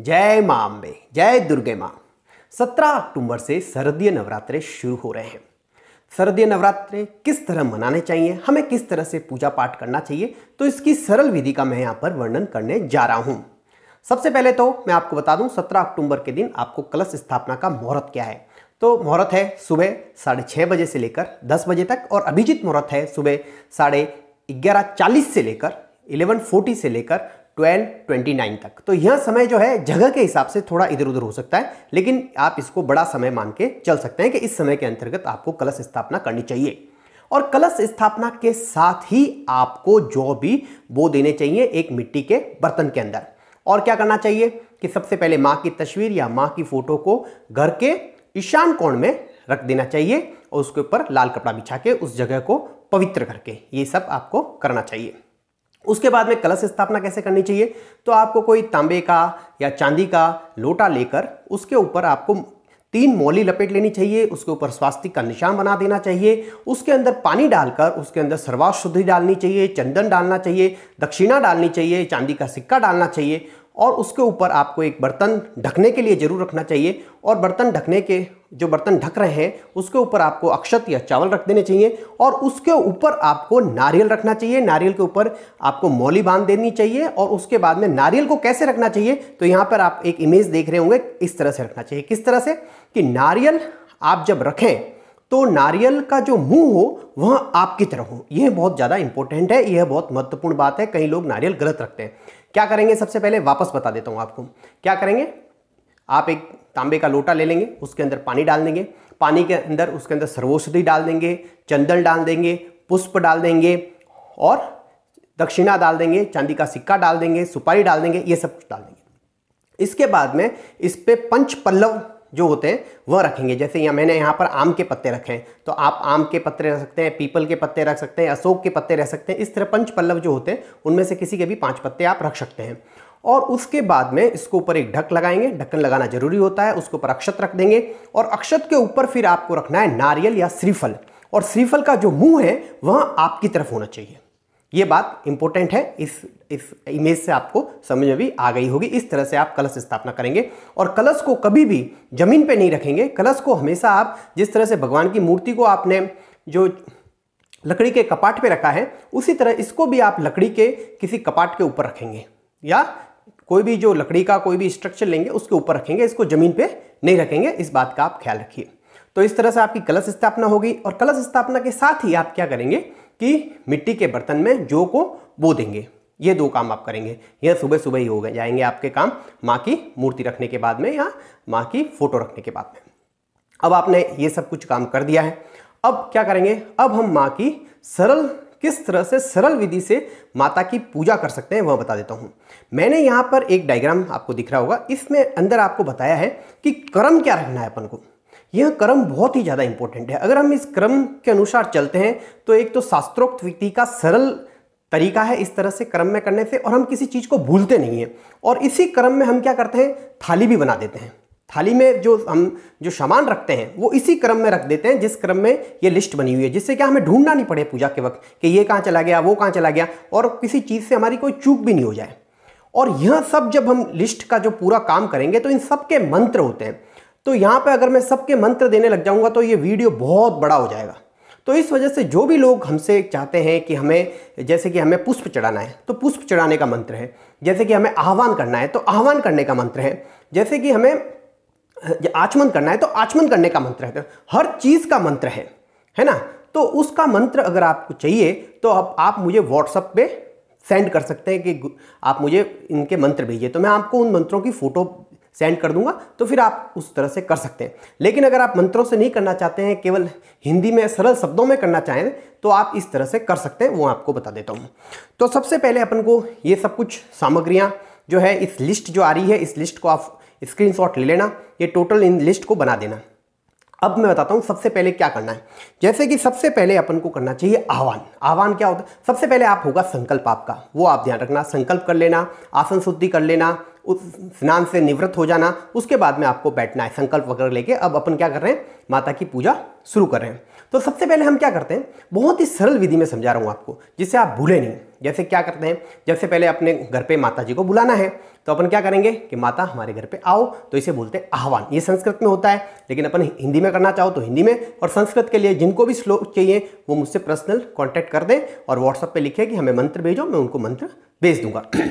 जय माँ अम्बे जय दुर्गे माँ सत्रह अक्टूबर से शरदीय नवरात्रे शुरू हो रहे हैं शरदीय नवरात्रे किस तरह मनाने चाहिए हमें किस तरह से पूजा पाठ करना चाहिए तो इसकी सरल विधि का मैं यहाँ पर वर्णन करने जा रहा हूँ सबसे पहले तो मैं आपको बता दूं 17 अक्टूबर के दिन आपको कलश स्थापना का मुहूर्त क्या है तो मुहूर्त है सुबह साढ़े छः बजे से लेकर दस बजे तक और अभिजीत मुहूर्त है सुबह साढ़े ग्यारह चालीस से लेकर 11:40 से लेकर ट्वेल्व ट्वेंटी नाइन तक तो यह समय जो है जगह के हिसाब से थोड़ा इधर उधर हो सकता है लेकिन आप इसको बड़ा समय मान के चल सकते हैं कि इस समय के अंतर्गत आपको कलश स्थापना करनी चाहिए और कलश स्थापना के साथ ही आपको जो भी वो देने चाहिए एक मिट्टी के बर्तन के अंदर और क्या करना चाहिए कि सबसे पहले माँ की तस्वीर या माँ की फोटो को घर के ईशान कोण में रख देना चाहिए और उसके ऊपर लाल कपड़ा बिछा के उस जगह को पवित्र करके ये सब आपको करना चाहिए उसके बाद में कलश स्थापना कैसे करनी चाहिए तो आपको कोई तांबे का या चांदी का लोटा लेकर उसके ऊपर आपको तीन मौली लपेट लेनी चाहिए उसके ऊपर स्वास्तिक का निशान बना देना चाहिए उसके अंदर पानी डालकर उसके अंदर सर्वाशुद्धि डालनी चाहिए चंदन डालना चाहिए दक्षिणा डालनी चाहिए चांदी का सिक्का डालना चाहिए और उसके ऊपर आपको एक बर्तन ढकने के लिए ज़रूर रखना चाहिए और बर्तन ढकने के जो बर्तन ढक रहे हैं उसके ऊपर आपको अक्षत या चावल रख देने चाहिए और उसके ऊपर आपको नारियल रखना चाहिए नारियल के ऊपर आपको मौली बांध देनी चाहिए और उसके बाद में नारियल को कैसे रखना चाहिए तो यहाँ पर आप एक इमेज देख रहे होंगे इस तरह से रखना चाहिए किस तरह से कि नारियल आप जब रखें तो नारियल का जो मुंह हो वह आपकी तरह हो यह बहुत ज़्यादा इंपॉर्टेंट है यह बहुत महत्वपूर्ण बात है कई लोग नारियल गलत रखते हैं क्या करेंगे सबसे पहले वापस बता देता हूँ आपको क्या करेंगे आप एक तांबे का लोटा ले लेंगे उसके अंदर पानी डाल देंगे पानी के अंदर उसके अंदर सर्वोषधि डाल देंगे चंदन डाल देंगे पुष्प डाल देंगे और दक्षिणा डाल देंगे चांदी का सिक्का डाल देंगे सुपारी डाल देंगे ये सब कुछ डाल देंगे इसके बाद में इस पर पंच पल्लव जो होते हैं वह रखेंगे जैसे यहाँ मैंने यहाँ पर आम के पत्ते रखे हैं तो आप आम के पत्ते रख सकते हैं पीपल के पत्ते रख सकते हैं अशोक के पत्ते रह सकते हैं इस तरह पंच पल्लव जो होते हैं उनमें से किसी के भी पाँच पत्ते आप रख सकते हैं और उसके बाद में इसको ऊपर एक ढक लगाएंगे ढक्कन लगाना जरूरी होता है उसके ऊपर अक्षत रख देंगे और अक्षत के ऊपर फिर आपको रखना है नारियल या श्रीफल और श्रीफल का जो मुंह है वह आपकी तरफ होना चाहिए ये बात इंपॉर्टेंट है इस इस इमेज से आपको समझ में भी आ गई होगी इस तरह से आप कलश स्थापना करेंगे और कलश को कभी भी जमीन पे नहीं रखेंगे कलश को हमेशा आप जिस तरह से भगवान की मूर्ति को आपने जो लकड़ी के कपाट पे रखा है उसी तरह इसको भी आप लकड़ी के किसी कपाट के ऊपर रखेंगे या कोई भी जो लकड़ी का कोई भी स्ट्रक्चर लेंगे उसके ऊपर रखेंगे इसको ज़मीन पर नहीं रखेंगे इस बात का आप ख्याल रखिए तो इस तरह से आपकी कलश स्थापना होगी और कलश स्थापना के साथ ही आप क्या करेंगे कि मिट्टी के बर्तन में जो को बो देंगे ये दो काम आप करेंगे यह सुबह सुबह ही हो गए जाएंगे आपके काम माँ की मूर्ति रखने के बाद में या माँ की फोटो रखने के बाद में अब आपने ये सब कुछ काम कर दिया है अब क्या करेंगे अब हम माँ की सरल किस तरह से सरल विधि से माता की पूजा कर सकते हैं वह बता देता हूँ मैंने यहाँ पर एक डायग्राम आपको दिख रहा होगा इसमें अंदर आपको बताया है कि कर्म क्या रखना है अपन को यह क्रम बहुत ही ज़्यादा इंपॉर्टेंट है अगर हम इस क्रम के अनुसार चलते हैं तो एक तो शास्त्रोक्त विधि का सरल तरीका है इस तरह से क्रम में करने से और हम किसी चीज़ को भूलते नहीं हैं और इसी क्रम में हम क्या करते हैं थाली भी बना देते हैं थाली में जो हम जो सामान रखते हैं वो इसी क्रम में रख देते हैं जिस क्रम में ये लिस्ट बनी हुई है जिससे क्या हमें ढूंढना नहीं पड़े पूजा के वक्त कि ये कहाँ चला गया वो कहाँ चला गया और किसी चीज़ से हमारी कोई चूक भी नहीं हो जाए और यह सब जब हम लिस्ट का जो पूरा काम करेंगे तो इन सब के मंत्र होते हैं तो यहाँ पे अगर मैं सबके मंत्र देने लग जाऊँगा तो ये वीडियो बहुत बड़ा हो जाएगा तो इस वजह से जो भी लोग हमसे चाहते हैं कि हमें जैसे कि हमें पुष्प चढ़ाना है तो पुष्प चढ़ाने का मंत्र है जैसे कि हमें आह्वान करना है तो आह्वान करने का मंत्र है जैसे कि हमें आचमन करना है तो आचमन करने का मंत्र है हर चीज़ का मंत्र है है ना तो उसका मंत्र अगर आपको चाहिए तो आप, आप मुझे व्हाट्सअप पे सेंड कर सकते हैं कि आप मुझे इनके मंत्र भेजिए तो मैं आपको उन मंत्रों की फ़ोटो सेंड कर दूंगा तो फिर आप उस तरह से कर सकते हैं लेकिन अगर आप मंत्रों से नहीं करना चाहते हैं केवल हिंदी में सरल शब्दों में करना चाहें तो आप इस तरह से कर सकते हैं वो आपको बता देता हूँ तो सबसे पहले अपन को ये सब कुछ सामग्रियाँ जो है इस लिस्ट जो आ रही है इस लिस्ट को आप स्क्रीनशॉट ले लेना ये टोटल इन लिस्ट को बना देना अब मैं बताता हूँ सबसे पहले क्या करना है जैसे कि सबसे पहले अपन को करना चाहिए आह्वान आह्वान क्या होता है सबसे पहले आप होगा संकल्प आपका वो आप ध्यान रखना संकल्प कर लेना आसन शुद्धि कर लेना उस स्नान से निवृत्त हो जाना उसके बाद में आपको बैठना है संकल्प वगैरह लेके अब अपन क्या कर रहे हैं माता की पूजा शुरू कर रहे हैं तो सबसे पहले हम क्या करते हैं बहुत ही सरल विधि में समझा रहा हूँ आपको जिससे आप भूले नहीं जैसे क्या करते हैं जैसे पहले अपने घर पे माता जी को बुलाना है तो अपन क्या करेंगे कि माता हमारे घर पे आओ तो इसे बोलते हैं आह्वान ये संस्कृत में होता है लेकिन अपन हिंदी में करना चाहो तो हिंदी में और संस्कृत के लिए जिनको भी श्लोक चाहिए वो मुझसे पर्सनल कॉन्टैक्ट कर दें और व्हाट्सअप पर लिखे कि हमें मंत्र भेजो मैं उनको मंत्र भेज दूंगा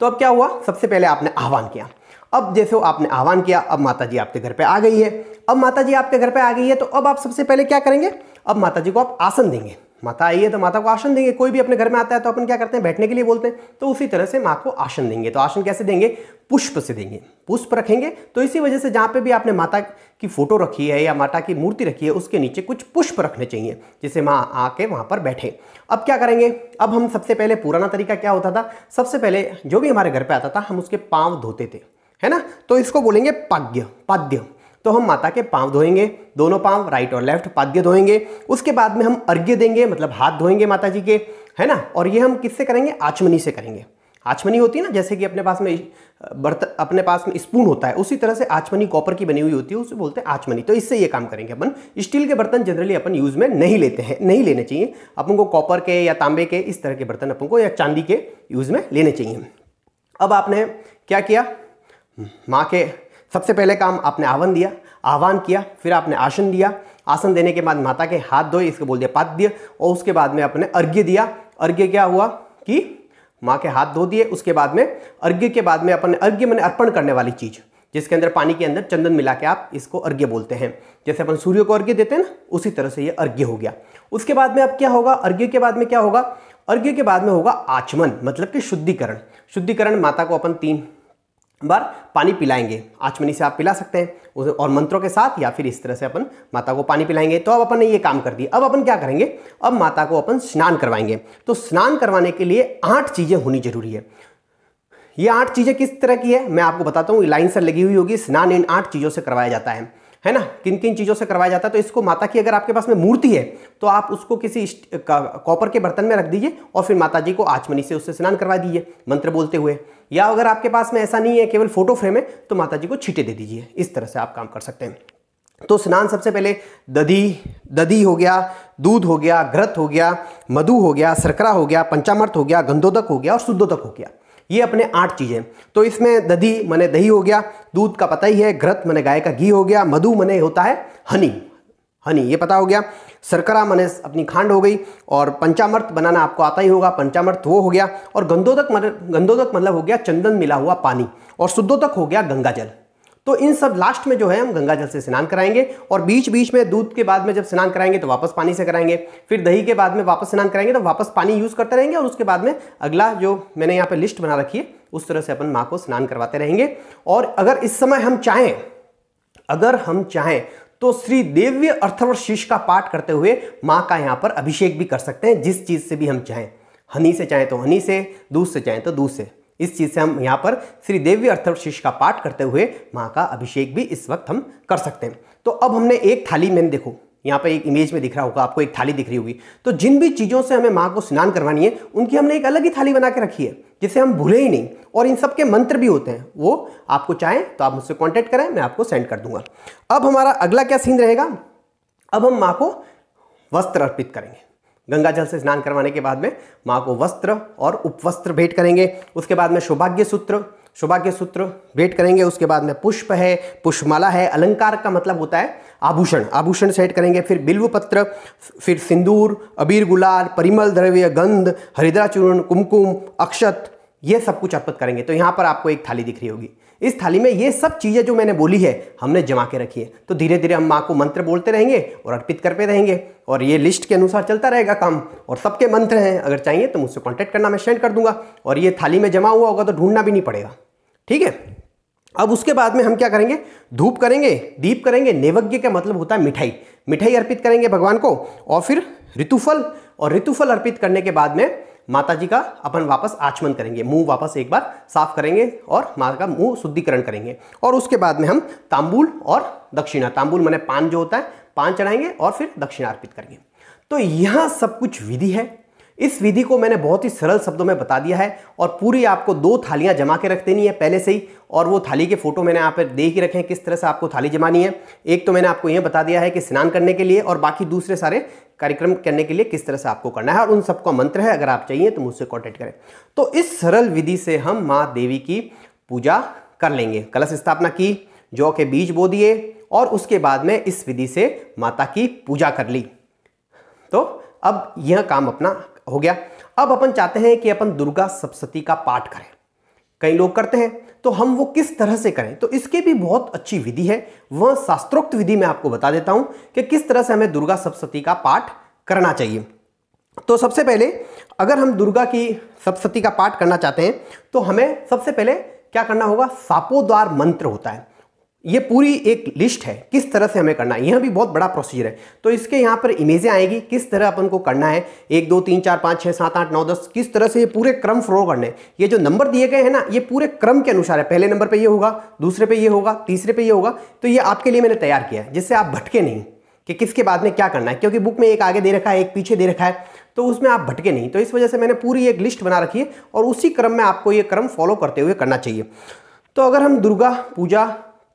तो अब क्या हुआ सबसे पहले आपने आह्वान किया अब जैसे आपने आह्वान किया अब माता जी आपके घर पे आ गई है अब माता जी आपके घर पे आ गई है तो अब आप सबसे पहले क्या करेंगे अब माता जी को आप आसन देंगे माता आई है तो माता को आसन देंगे कोई भी अपने घर में आता है तो अपन क्या करते हैं बैठने के लिए बोलते हैं तो उसी तरह से माँ को आसन देंगे तो आसन कैसे देंगे पुष्प से देंगे पुष्प रखेंगे तो इसी वजह से जहाँ पे भी आपने माता की फोटो रखी है या माता की मूर्ति रखी है उसके नीचे कुछ पुष्प रखने चाहिए जिसे माँ आके वहाँ पर बैठे अब क्या करेंगे अब हम सबसे पहले पुराना तरीका क्या होता था सबसे पहले जो भी हमारे घर पर आता था हम उसके पाँव धोते थे है ना तो इसको बोलेंगे पाद्य पाद्य तो हम माता के पांव धोएंगे दोनों पांव राइट और लेफ्ट पाद्य धोएंगे उसके बाद में हम अर्घ्य देंगे मतलब हाथ धोएंगे माता जी के है ना और ये हम किससे करेंगे आचमनी से करेंगे आचमनी होती है ना जैसे कि अपने पास में बर्तन अपने पास में स्पून होता है उसी तरह से आचमनी कॉपर की बनी हुई होती है उसे बोलते हैं आचमनी तो इससे ये काम करेंगे अपन स्टील के बर्तन जनरली अपन यूज़ में नहीं लेते हैं नहीं लेने चाहिए अपन को कॉपर के या तांबे के इस तरह के बर्तन अपन को या चांदी के यूज़ में लेने चाहिए अब आपने क्या किया माँ के सबसे पहले काम आपने आह्वान दिया आह्वान किया फिर आपने आसन दिया आसन देने के बाद माता के हाथ धोए इसको बोल दिया पाद्य और उसके बाद में आपने अर्घ्य दिया अर्घ्य क्या हुआ कि माँ के हाथ धो दिए उसके बाद में अर्घ्य के बाद में अपने अर्घ्य मैंने अर्पण करने वाली चीज़ जिसके अंदर पानी के अंदर चंदन मिला के आप इसको अर्घ्य बोलते हैं जैसे अपन सूर्य को अर्घ्य देते हैं ना उसी तरह से ये अर्घ्य हो गया उसके बाद में अब क्या होगा अर्घ्य के बाद में क्या होगा अर्घ्य के बाद में होगा आचमन मतलब कि शुद्धिकरण शुद्धिकरण माता को अपन तीन बार पानी पिलाएंगे आचमनी से आप पिला सकते हैं उसे और मंत्रों के साथ या फिर इस तरह से अपन माता को पानी पिलाएंगे तो अब अपन ने ये काम कर दिया अब अपन क्या करेंगे अब माता को अपन स्नान करवाएंगे तो स्नान करवाने के लिए आठ चीज़ें होनी जरूरी है ये आठ चीज़ें किस तरह की है मैं आपको बताता हूँ लाइन से लगी हुई होगी स्नान इन आठ चीज़ों से करवाया जाता है है ना किन किन चीज़ों से करवाया जाता है तो इसको माता की अगर आपके पास में मूर्ति है तो आप उसको किसी कॉपर के बर्तन में रख दीजिए और फिर माता जी को आचमनी से उससे स्नान करवा दीजिए मंत्र बोलते हुए या अगर आपके पास में ऐसा नहीं है केवल फोटो फ्रेम है तो माता जी को छीटे दे दीजिए इस तरह से आप काम कर सकते हैं तो स्नान सबसे पहले दधी दधी हो गया दूध हो गया ग्रत हो गया मधु हो गया सरकरा हो गया पंचामर्थ हो गया गंधोदक हो गया और शुद्धोदक हो गया ये अपने आठ चीज़ें तो इसमें दधी मने दही हो गया दूध का पता ही है ग्रत मने गाय का घी हो गया मधु मने होता है हनी हनी हाँ ये पता हो गया सरकरा मने अपनी खांड हो गई और पंचामर्त बनाना आपको आता ही होगा पंचामर्त वो हो गया और गंदोदक गंदोदक मतलब हो गया चंदन मिला हुआ पानी और शुद्धोदक हो गया गंगा जल तो इन सब लास्ट में जो है हम गंगा जल से स्नान कराएंगे और बीच बीच में दूध के बाद में जब स्नान कराएंगे तो वापस पानी से कराएंगे फिर दही के बाद में वापस स्नान कराएंगे तो वापस पानी यूज़ करते रहेंगे और उसके बाद में अगला जो मैंने यहाँ पे लिस्ट बना रखी है उस तरह से अपन माँ को स्नान करवाते रहेंगे और अगर इस समय हम चाहें अगर हम चाहें तो श्री देव्य अर्थव शीश का पाठ करते हुए माँ का यहाँ पर अभिषेक भी कर सकते हैं जिस चीज़ से भी हम चाहें हनी से चाहें तो हनी से दूध से चाहें तो दूध से इस चीज़ से हम यहाँ पर श्री देव्य अर्थव शीश का पाठ करते हुए माँ का अभिषेक भी इस वक्त हम कर सकते हैं तो अब हमने एक थाली में देखो यहाँ पर एक इमेज में दिख रहा होगा आपको एक थाली दिख रही होगी तो जिन भी चीज़ों से हमें माँ को स्नान करवानी है उनकी हमने एक अलग ही थाली बना के रखी है जिसे हम भूले ही नहीं और इन सब के मंत्र भी होते हैं वो आपको चाहें तो आप मुझसे कॉन्टैक्ट करें मैं आपको सेंड कर दूंगा अब हमारा अगला क्या सीन रहेगा अब हम माँ को वस्त्र अर्पित करेंगे गंगा जल से स्नान करवाने के बाद में माँ को वस्त्र और उपवस्त्र भेंट करेंगे उसके बाद में सौभाग्य सूत्र शोभा के सूत्र वेट करेंगे उसके बाद में पुष्प है पुष्पमाला है अलंकार का मतलब होता है आभूषण आभूषण सेट करेंगे फिर बिल्व पत्र फिर सिंदूर अबीर गुलाल परिमल द्रव्य गंध हरिद्रा चूर्ण कुमकुम अक्षत ये सब कुछ अर्पित करेंगे तो यहाँ पर आपको एक थाली दिख रही होगी इस थाली में ये सब चीज़ें जो मैंने बोली है हमने जमा के रखी है तो धीरे धीरे हम माँ को मंत्र बोलते रहेंगे और अर्पित करते रहेंगे और ये लिस्ट के अनुसार चलता रहेगा काम और सबके मंत्र हैं अगर चाहिए तो मुझसे कॉन्टैक्ट करना मैं सेंड कर दूंगा और ये थाली में जमा हुआ होगा तो ढूंढना भी नहीं पड़ेगा ठीक है अब उसके बाद में हम क्या करेंगे धूप करेंगे दीप करेंगे नेवज्ञ का मतलब होता है मिठाई मिठाई अर्पित करेंगे भगवान को और फिर ऋतुफल और ऋतुफल अर्पित करने के बाद में माता जी का अपन वापस आचमन करेंगे मुंह वापस एक बार साफ करेंगे और माँ का मुंह शुद्धिकरण करेंगे और उसके बाद में हम तांबुल और दक्षिणा तांबुल मैंने पान जो होता है पान चढ़ाएंगे और फिर दक्षिणा अर्पित करेंगे तो यह सब कुछ विधि है इस विधि को मैंने बहुत ही सरल शब्दों में बता दिया है और पूरी आपको दो थालियां जमा के रख देनी है पहले से ही और वो थाली के फोटो मैंने यहाँ पर देख ही रखे हैं किस तरह से आपको थाली जमानी है एक तो मैंने आपको ये बता दिया है कि स्नान करने के लिए और बाकी दूसरे सारे कार्यक्रम करने के लिए किस तरह से आपको करना है और उन सबका मंत्र है अगर आप चाहिए तो मुझसे कॉन्टैक्ट करें तो इस सरल विधि से हम माँ देवी की पूजा कर लेंगे कलश स्थापना की जौ के बीज बो दिए और उसके बाद में इस विधि से माता की पूजा कर ली तो अब यह काम अपना हो गया अब अपन चाहते हैं कि अपन दुर्गा सप्तती का पाठ करें कई लोग करते हैं तो हम वो किस तरह से करें तो इसके भी बहुत अच्छी विधि है वह शास्त्रोक्त विधि मैं आपको बता देता हूं कि किस तरह से हमें दुर्गा सप्तती का पाठ करना चाहिए तो सबसे पहले अगर हम दुर्गा की सप्तती का पाठ करना चाहते हैं तो हमें सबसे पहले क्या करना होगा सापोद्वार मंत्र होता है ये पूरी एक लिस्ट है किस तरह से हमें करना है यह भी बहुत बड़ा प्रोसीजर है तो इसके यहाँ पर इमेजें आएगी किस तरह अपन को करना है एक दो तीन चार पाँच छः सात आठ नौ दस किस तरह से ये पूरे क्रम फ्रो करने ये जो नंबर दिए गए हैं ना ये पूरे क्रम के अनुसार है पहले नंबर पे ये होगा दूसरे पे ये होगा तीसरे पे ये होगा तो ये आपके लिए मैंने तैयार किया है जिससे आप भटके नहीं कि किसके बाद में क्या करना है क्योंकि बुक में एक आगे दे रखा है एक पीछे दे रखा है तो उसमें आप भटके नहीं तो इस वजह से मैंने पूरी एक लिस्ट बना रखी है और उसी क्रम में आपको ये क्रम फॉलो करते हुए करना चाहिए तो अगर हम दुर्गा पूजा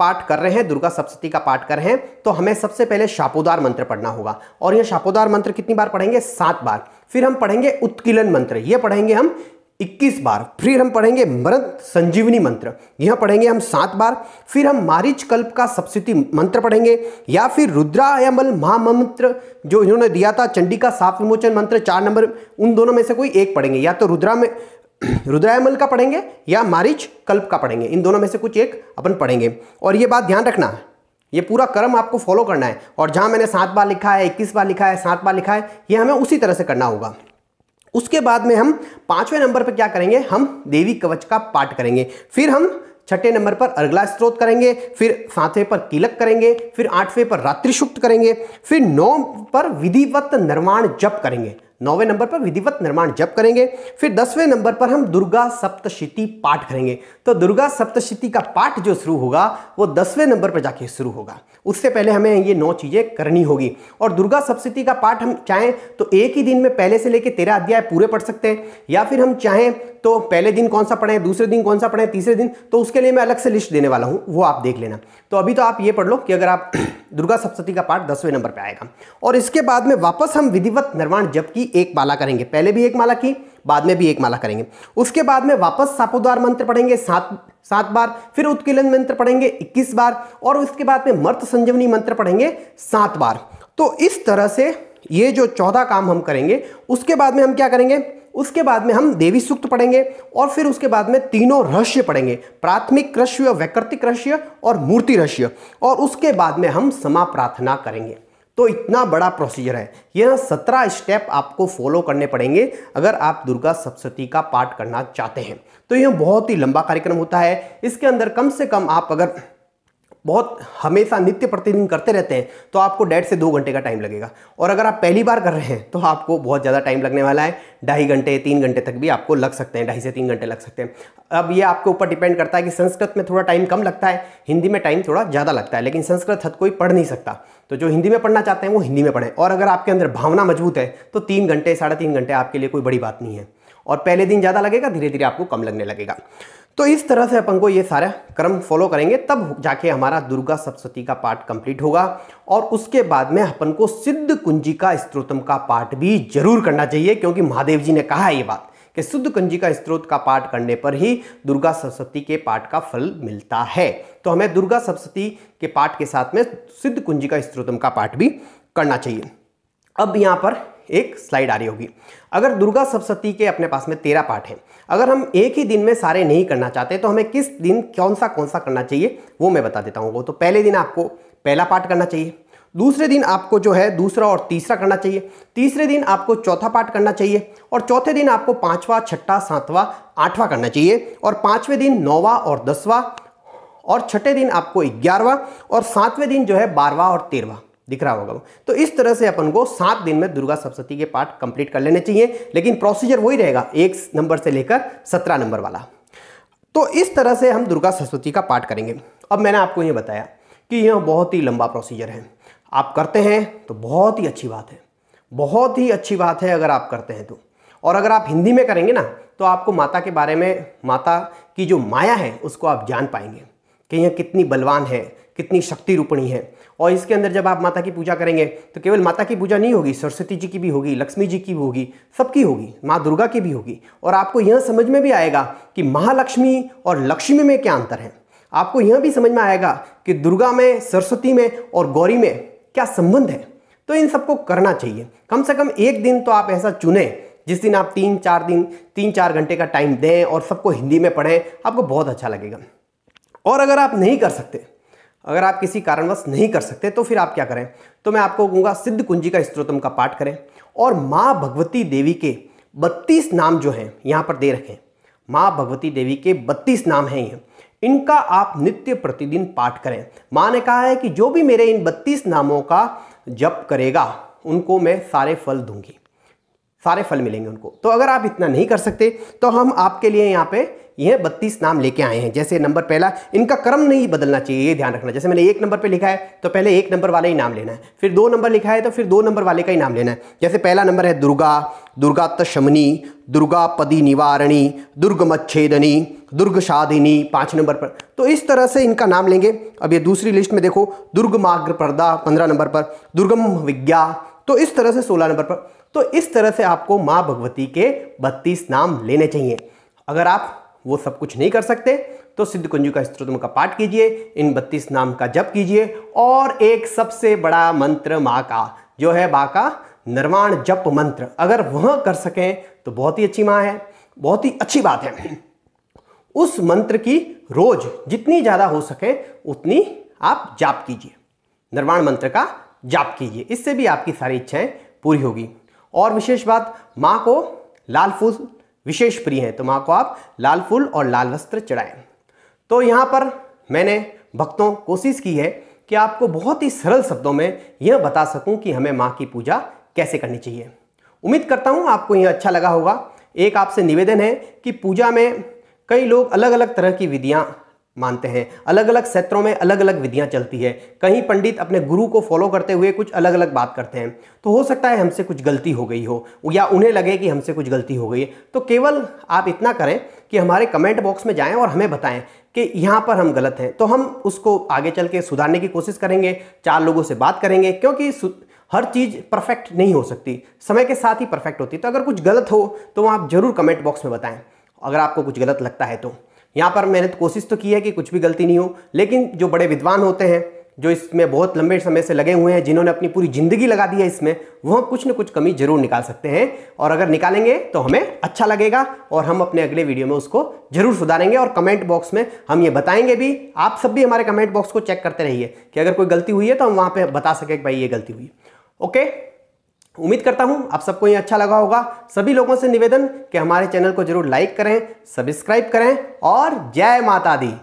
पाठ कर रहे हैं दुर्गा सप्तती का पाठ कर रहे हैं तो हमें सबसे पहले शापोदार मंत्र पढ़ना होगा और यह शापोदार मंत्र कितनी बार पढ़ेंगे सात बार फिर हम पढ़ेंगे उत्किलन मंत्र यह पढ़ेंगे हम 21 बार फिर हम पढ़ेंगे मृत संजीवनी मंत्र यह पढ़ेंगे हम सात बार फिर हम मारिच कल्प का सप्सिति मंत्र पढ़ेंगे या फिर रुद्रायमल महामंत्र जो इन्होंने दिया था चंडी का साफ विमोचन मंत्र चार नंबर उन दोनों में से कोई एक पढ़ेंगे या तो रुद्रा में रुद्रायमल का पढ़ेंगे या मारिच कल्प का पढ़ेंगे इन दोनों में से कुछ एक अपन पढ़ेंगे और ये बात ध्यान रखना ये पूरा क्रम आपको फॉलो करना है और जहां मैंने सात बार लिखा है इक्कीस बार लिखा है सात बार लिखा है ये हमें उसी तरह से करना होगा उसके बाद में हम पाँचवें नंबर पर क्या करेंगे हम देवी कवच का पाठ करेंगे फिर हम छठे नंबर पर अर्गला स्त्रोत करेंगे फिर सातवें पर तिलक करेंगे फिर आठवें पर रात्रिशुक्त करेंगे फिर नौ पर विधिवत निर्माण जप करेंगे नौवें नंबर पर विधिवत निर्माण जप करेंगे फिर दसवें नंबर पर हम दुर्गा सप्तशती पाठ करेंगे तो दुर्गा सप्तशती का पाठ जो शुरू होगा वो दसवें नंबर पर जाके शुरू होगा उससे पहले हमें ये नौ चीज़ें करनी होगी और दुर्गा सप्तशती का पाठ हम चाहें तो एक ही दिन में पहले से लेकर तेरह अध्याय पूरे पढ़ सकते हैं या फिर हम चाहें तो पहले दिन कौन सा पढ़ें दूसरे दिन कौन सा पढ़ें तीसरे दिन तो उसके लिए मैं अलग से लिस्ट देने वाला हूँ वो आप देख लेना तो अभी तो आप ये पढ़ लो कि अगर आप दुर्गा सप्तशती का पाठ दसवें नंबर पर आएगा और इसके बाद में वापस हम विधिवत निर्माण जबकि एक माला करेंगे पहले भी एक माला की बाद में भी एक माला करेंगे उसके बाद में वापस सापोद्वार मंत्र पढ़ेंगे सात सात बार फिर उत्कीलन मंत्र पढ़ेंगे इक्कीस बार और उसके बाद में मर्त संजीवनी मंत्र पढ़ेंगे सात बार तो इस तरह से ये जो चौदह काम हम करेंगे उसके बाद में हम क्या करेंगे उसके बाद में हम देवी सूक्त पढ़ेंगे और फिर उसके बाद में तीनों रहस्य पढ़ेंगे प्राथमिक रहस्य वैकृतिक रहस्य और मूर्ति रहस्य और उसके बाद में हम समा प्रार्थना करेंगे तो इतना बड़ा प्रोसीजर है यह सत्रह स्टेप आपको फॉलो करने पड़ेंगे अगर आप दुर्गा सप्तशती का पाठ करना चाहते हैं तो यह बहुत ही लंबा कार्यक्रम होता है इसके अंदर कम से कम आप अगर बहुत हमेशा नित्य प्रतिदिन करते रहते हैं तो आपको डेढ़ से दो घंटे का टाइम लगेगा और अगर आप पहली बार कर रहे हैं तो आपको बहुत ज़्यादा टाइम लगने वाला है ढाई घंटे तीन घंटे तक भी आपको लग सकते हैं ढाई से तीन घंटे लग सकते हैं अब ये आपके ऊपर डिपेंड करता है कि संस्कृत में थोड़ा टाइम कम लगता है हिंदी में टाइम थोड़ा ज़्यादा लगता है लेकिन संस्कृत हद कोई पढ़ नहीं सकता तो जो हिंदी में पढ़ना चाहते हैं वो हिंदी में पढ़ें और अगर आपके अंदर भावना मजबूत है तो तीन घंटे साढ़े तीन घंटे आपके लिए कोई बड़ी बात नहीं है और पहले दिन ज़्यादा लगेगा धीरे धीरे आपको कम लगने लगेगा तो इस तरह से अपन को ये सारा क्रम फॉलो करेंगे तब जाके हमारा दुर्गा सप्तती का पाठ कंप्लीट होगा और उसके बाद में अपन को सिद्ध कुंजी का स्त्रोतम का पाठ भी जरूर करना चाहिए क्योंकि महादेव जी ने कहा है ये बात कि शुद्ध का स्त्रोत का पाठ करने पर ही दुर्गा सप्तती के पाठ का फल मिलता है तो हमें दुर्गा सप्तती के पाठ के साथ में सिद्ध कुंजी का स्त्रोतम का पाठ भी करना चाहिए अब यहाँ पर एक स्लाइड आ रही होगी अगर दुर्गा सप्तशती के अपने पास में तेरह पार्ट हैं अगर हम एक ही दिन में सारे नहीं करना चाहते तो हमें किस दिन कौन सा कौन सा करना चाहिए वो मैं बता देता हूँ तो पहले दिन आपको पहला पार्ट करना चाहिए दूसरे दिन आपको जो है दूसरा और तीसरा करना चाहिए तीसरे दिन आपको चौथा पार्ट करना चाहिए और चौथे दिन आपको पांचवा छठा सातवां आठवां करना चाहिए और पांचवें दिन नौवा और दसवां और छठे दिन आपको ग्यारहवा और सातवें दिन जो है बारहवा और तेरहवा दिख रहा होगा वो तो इस तरह से अपन को सात दिन में दुर्गा सप्तती के पाठ कंप्लीट कर लेने चाहिए लेकिन प्रोसीजर वही रहेगा एक नंबर से लेकर सत्रह नंबर वाला तो इस तरह से हम दुर्गा सरस्वती का पाठ करेंगे अब मैंने आपको ये बताया कि यह बहुत ही लंबा प्रोसीजर है आप करते हैं तो बहुत ही अच्छी बात है बहुत ही अच्छी बात है अगर आप करते हैं तो और अगर आप हिंदी में करेंगे ना तो आपको माता के बारे में माता की जो माया है उसको आप जान पाएंगे कि यह कितनी बलवान है कितनी शक्ति रूपणी है और इसके अंदर जब आप माता की पूजा करेंगे तो केवल माता की पूजा नहीं होगी सरस्वती जी की भी होगी लक्ष्मी जी की भी होगी सबकी होगी माँ दुर्गा की भी होगी और आपको यह समझ में भी आएगा कि महालक्ष्मी और लक्ष्मी में क्या अंतर है आपको यह भी समझ में आएगा कि दुर्गा में सरस्वती में और गौरी में क्या संबंध है तो इन सबको करना चाहिए कम से कम एक दिन तो आप ऐसा चुने जिस दिन आप तीन चार दिन तीन चार घंटे का टाइम दें और सबको हिंदी में पढ़ें आपको बहुत अच्छा लगेगा और अगर आप नहीं कर सकते अगर आप किसी कारणवश नहीं कर सकते तो फिर आप क्या करें तो मैं आपको कहूँगा सिद्ध कुंजी का स्त्रोतम का पाठ करें और माँ भगवती देवी के बत्तीस नाम जो हैं यहाँ पर दे रखें माँ भगवती देवी के बत्तीस नाम हैं ये इनका आप नित्य प्रतिदिन पाठ करें माँ ने कहा है कि जो भी मेरे इन बत्तीस नामों का जप करेगा उनको मैं सारे फल दूंगी सारे फल मिलेंगे उनको तो अगर आप इतना नहीं कर सकते तो हम आपके लिए यहाँ पे यह बत्तीस नाम लेके आए हैं जैसे नंबर पहला इनका क्रम नहीं बदलना चाहिए ये ध्यान रखना जैसे मैंने एक नंबर पर लिखा है तो पहले एक नंबर वाला ही नाम लेना है फिर दो नंबर लिखा है तो फिर दो नंबर वाले का ही नाम लेना है जैसे पहला नंबर है दुर्गा दुर्गा तशमनी दुर्गा पदी निवारणी दुर्गमच्छेदनी दुर्ग शादिनी पाँच नंबर पर तो इस तरह से इनका नाम लेंगे अब ये दूसरी लिस्ट में देखो माग्र पर्दा पंद्रह नंबर पर दुर्गम विज्ञा तो इस तरह से सोलह नंबर पर तो इस तरह से आपको माँ भगवती के बत्तीस नाम लेने चाहिए अगर आप वो सब कुछ नहीं कर सकते तो सिद्ध कुंज का स्त्रोत्र का पाठ कीजिए इन बत्तीस नाम का जप कीजिए और एक सबसे बड़ा मंत्र माँ का जो है माँ का निर्माण जप मंत्र अगर वह कर सकें तो बहुत ही अच्छी माँ है बहुत ही अच्छी बात है उस मंत्र की रोज जितनी ज़्यादा हो सके उतनी आप जाप कीजिए निर्माण मंत्र का जाप कीजिए इससे भी आपकी सारी इच्छाएं पूरी होगी और विशेष बात माँ को लाल फूल विशेष प्रिय हैं तो माँ को आप लाल फूल और लाल वस्त्र चढ़ाएं तो यहाँ पर मैंने भक्तों कोशिश की है कि आपको बहुत ही सरल शब्दों में यह बता सकूं कि हमें माँ की पूजा कैसे करनी चाहिए उम्मीद करता हूँ आपको यह अच्छा लगा होगा एक आपसे निवेदन है कि पूजा में कई लोग अलग अलग तरह की विधियाँ मानते हैं अलग अलग क्षेत्रों में अलग अलग विधियां चलती है कहीं पंडित अपने गुरु को फॉलो करते हुए कुछ अलग अलग बात करते हैं तो हो सकता है हमसे कुछ गलती हो गई हो या उन्हें लगे कि हमसे कुछ गलती हो गई है तो केवल आप इतना करें कि हमारे कमेंट बॉक्स में जाएं और हमें बताएं कि यहाँ पर हम गलत हैं तो हम उसको आगे चल के सुधारने की कोशिश करेंगे चार लोगों से बात करेंगे क्योंकि हर चीज़ परफेक्ट नहीं हो सकती समय के साथ ही परफेक्ट होती तो अगर कुछ गलत हो तो आप ज़रूर कमेंट बॉक्स में बताएं अगर आपको कुछ गलत लगता है तो यहाँ पर मैंने तो कोशिश तो की है कि कुछ भी गलती नहीं हो लेकिन जो बड़े विद्वान होते हैं जो इसमें बहुत लंबे समय से लगे हुए हैं जिन्होंने अपनी पूरी ज़िंदगी लगा दी है इसमें वह कुछ न कुछ कमी ज़रूर निकाल सकते हैं और अगर निकालेंगे तो हमें अच्छा लगेगा और हम अपने अगले वीडियो में उसको ज़रूर सुधारेंगे और कमेंट बॉक्स में हम ये बताएंगे भी आप सब भी हमारे कमेंट बॉक्स को चेक करते रहिए कि अगर कोई गलती हुई है तो हम वहाँ पर बता सकें कि भाई ये गलती हुई है ओके उम्मीद करता हूं आप सबको ये अच्छा लगा होगा सभी लोगों से निवेदन कि हमारे चैनल को जरूर लाइक करें सब्सक्राइब करें और जय माता दी